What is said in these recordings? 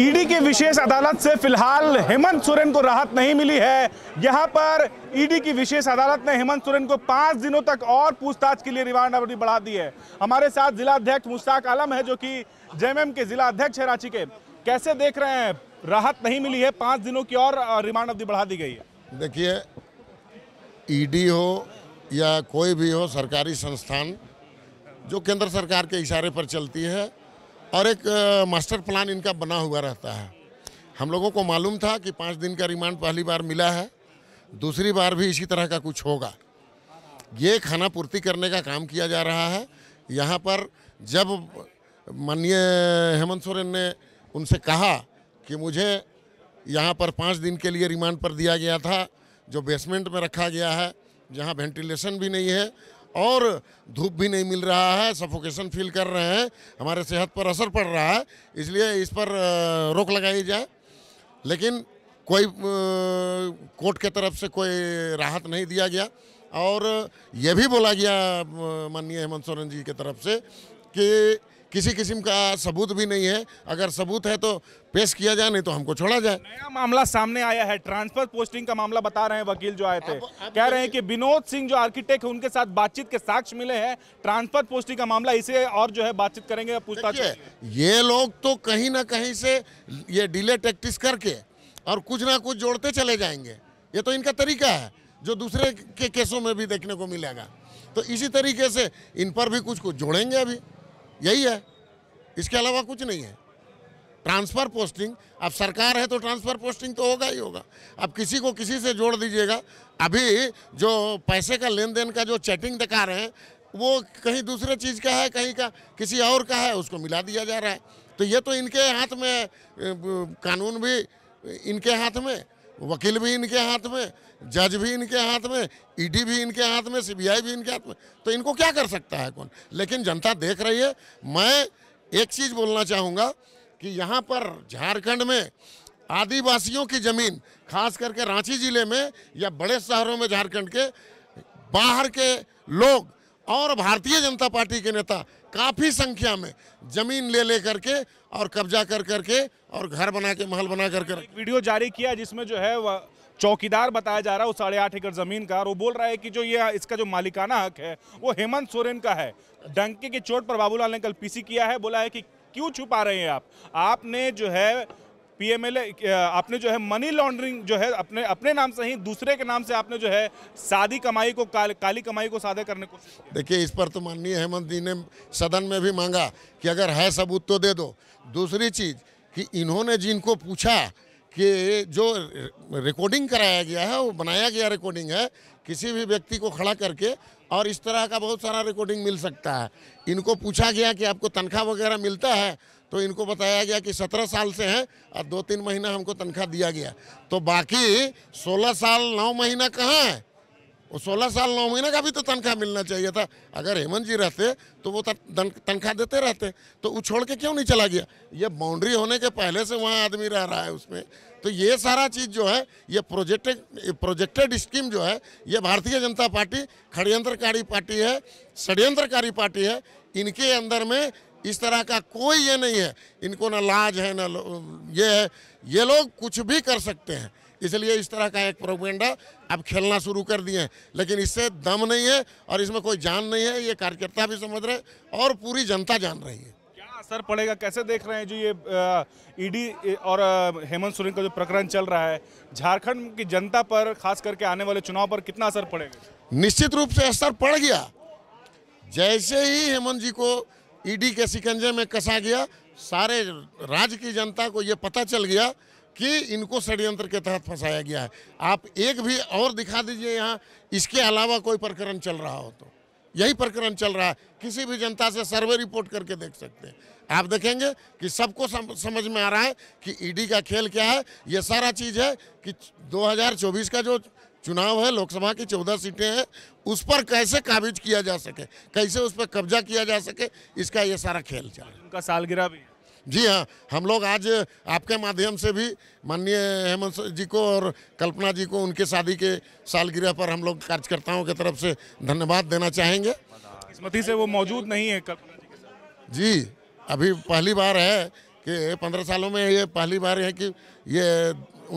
ED की विशेष अदालत से फिलहाल हेमंत सोरेन को राहत नहीं मिली है यहाँ पर ईडी की विशेष अदालत ने हेमंत सोरेन को पांच दिनों तक और पूछताछ के लिए रिमांड अवधि बढ़ा दी है हमारे साथ जिला अध्यक्ष मुश्ताक आलम है जो कि जेएमएम के जिला अध्यक्ष है रांची के कैसे देख रहे हैं राहत नहीं मिली है पांच दिनों की और रिमांड अवधि बढ़ा दी गई है देखिए ईडी हो या कोई भी हो सरकारी संस्थान जो केंद्र सरकार के इशारे पर चलती है और एक मास्टर प्लान इनका बना हुआ रहता है हम लोगों को मालूम था कि पाँच दिन का रिमांड पहली बार मिला है दूसरी बार भी इसी तरह का कुछ होगा ये खाना पूर्ति करने का काम किया जा रहा है यहाँ पर जब माननीय हेमंत सोरेन ने उनसे कहा कि मुझे यहाँ पर पाँच दिन के लिए रिमांड पर दिया गया था जो बेसमेंट में रखा गया है जहाँ वेंटिलेशन भी नहीं है और धूप भी नहीं मिल रहा है सफोकेशन फील कर रहे हैं हमारे सेहत पर असर पड़ रहा है इसलिए इस पर रोक लगाई जाए लेकिन कोई कोर्ट के तरफ से कोई राहत नहीं दिया गया और यह भी बोला गया माननीय हेमंत सोरेन जी की तरफ से कि किसी किस्म का सबूत भी नहीं है अगर सबूत है तो पेश किया जाए नहीं तो हमको छोड़ा जाए नया मामला सामने आया है ट्रांसफर पोस्टिंग का मामला बता रहे हैं वकील जो आए थे आप, आप कह रहे हैं कि विनोद सिंह जो आर्किटेक्ट उनके साथ बातचीत के साक्ष मिले हैं ट्रांसफर पोस्टिंग का मामला इसे और जो है बातचीत करेंगे पूछताछ ये लोग तो कहीं ना कहीं से ये डिले प्रैक्टिस करके और कुछ ना कुछ जोड़ते चले जाएंगे ये तो इनका तरीका है जो दूसरे के केसों में भी देखने को मिलेगा तो इसी तरीके से इन पर भी कुछ कुछ जोड़ेंगे अभी यही है इसके अलावा कुछ नहीं है ट्रांसफ़र पोस्टिंग अब सरकार है तो ट्रांसफ़र पोस्टिंग तो होगा ही होगा अब किसी को किसी से जोड़ दीजिएगा अभी जो पैसे का लेन देन का जो चैटिंग दिखा रहे हैं वो कहीं दूसरे चीज़ का है कहीं का किसी और का है उसको मिला दिया जा रहा है तो ये तो इनके हाथ में कानून भी इनके हाथ में वकील भी इनके हाथ में जज भी इनके हाथ में ईडी भी इनके हाथ में सीबीआई भी इनके हाथ में तो इनको क्या कर सकता है कौन लेकिन जनता देख रही है मैं एक चीज़ बोलना चाहूँगा कि यहाँ पर झारखंड में आदिवासियों की ज़मीन खास करके रांची ज़िले में या बड़े शहरों में झारखंड के बाहर के लोग और भारतीय जनता पार्टी के नेता काफ़ी संख्या में जमीन ले ले करके और कब्जा कर करके और घर बना के महल बना कर कर वीडियो जारी किया जिसमें जो है चौकीदार बताया जा रहा है वो साढ़े आठ एकड़ जमीन का और वो बोल रहा है कि जो ये इसका जो मालिकाना हक है वो हेमंत सोरेन का है डंके की चोट पर बाबूलाल ने कल पीसी किया है बोला है कि क्यों छुपा रहे हैं आप आपने जो है पीएमएलए आपने जो है मनी लॉन्ड्रिंग जो है अपने अपने नाम से ही दूसरे के नाम से आपने जो है सादी कमाई को काल, काली कमाई को सादा करने को देखिए इस पर तो माननीय हेमंत जी ने सदन में भी मांगा कि अगर है सबूत तो दे दो दूसरी चीज़ कि इन्होंने जिनको पूछा कि जो रिकॉर्डिंग कराया गया है वो बनाया गया रिकॉर्डिंग है किसी भी व्यक्ति को खड़ा करके और इस तरह का बहुत सारा रिकॉर्डिंग मिल सकता है इनको पूछा गया कि आपको तनख्वाह वगैरह मिलता है तो इनको बताया गया कि सत्रह साल से हैं और दो तीन महीना हमको तनख्वाह दिया गया तो बाकी सोलह साल नौ महीना कहाँ है वो सोलह साल नौ महीने का भी तो तनख्वाह मिलना चाहिए था अगर हेमंत जी रहते तो वो तनख्वाह देते रहते तो वो छोड़ के क्यों नहीं चला गया ये बाउंड्री होने के पहले से वहाँ आदमी रह रहा है उसमें तो ये सारा चीज़ जो है ये प्रोजेक्टेड प्रोजेक्टेड स्कीम जो है ये भारतीय जनता पार्टी षडयंत्रकारी पार्टी है षडयंत्रकारी पार्टी है इनके अंदर में इस तरह का कोई ये नहीं है इनको ना लाज है ना ये है ये लोग कुछ भी कर सकते हैं इसलिए इस तरह का एक प्रोपेंडा अब खेलना शुरू कर दिए हैं लेकिन इससे दम नहीं है और इसमें कोई जान नहीं है ये कार्यकर्ता भी समझ रहे और पूरी जनता जान रही है क्या असर पड़ेगा कैसे देख रहे हैं जो ये ईडी और हेमंत सोरेन का जो प्रकरण चल रहा है झारखंड की जनता पर खास करके आने वाले चुनाव पर कितना असर पड़ेगा निश्चित रूप से असर पड़ गया जैसे ही हेमंत जी को ईडी के शिकंजे में कसा गया सारे राज्य की जनता को ये पता चल गया कि इनको षड्यंत्र के तहत फंसाया गया है आप एक भी और दिखा दीजिए यहाँ इसके अलावा कोई प्रकरण चल रहा हो तो यही प्रकरण चल रहा है किसी भी जनता से सर्वे रिपोर्ट करके देख सकते हैं आप देखेंगे कि सबको समझ में आ रहा है कि ईडी का खेल क्या है ये सारा चीज़ है कि 2024 का जो चुनाव है लोकसभा की चौदह सीटें हैं उस पर कैसे काबिज किया जा सके कैसे उस पर कब्जा किया जा सके इसका ये सारा खेल चल रहा है उनका सालगिरह भी जी हाँ हम लोग आज आपके माध्यम से भी माननीय हेमंत जी को और कल्पना जी को उनके शादी के सालगिरह पर हम लोग कार्यकर्ताओं की तरफ से धन्यवाद देना चाहेंगे किस्मती से वो मौजूद नहीं है कल्पना जी के साथ जी अभी पहली बार है कि पंद्रह सालों में ये पहली बार है कि ये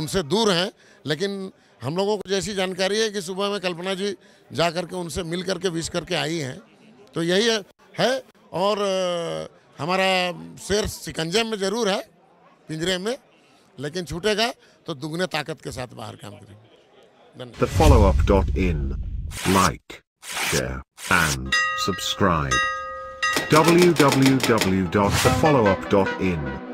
उनसे दूर हैं लेकिन हम लोगों को जैसी जानकारी है कि सुबह में कल्पना जी जा करके उनसे मिल करके विश करके आई हैं तो यही है, है और हमारा शेर सिकंजे में ज़रूर है पिंजरे में लेकिन छूटेगा तो दुगने ताकत के साथ बाहर काम करेंगे The follow up dot in like share and subscribe www.thefollowup.in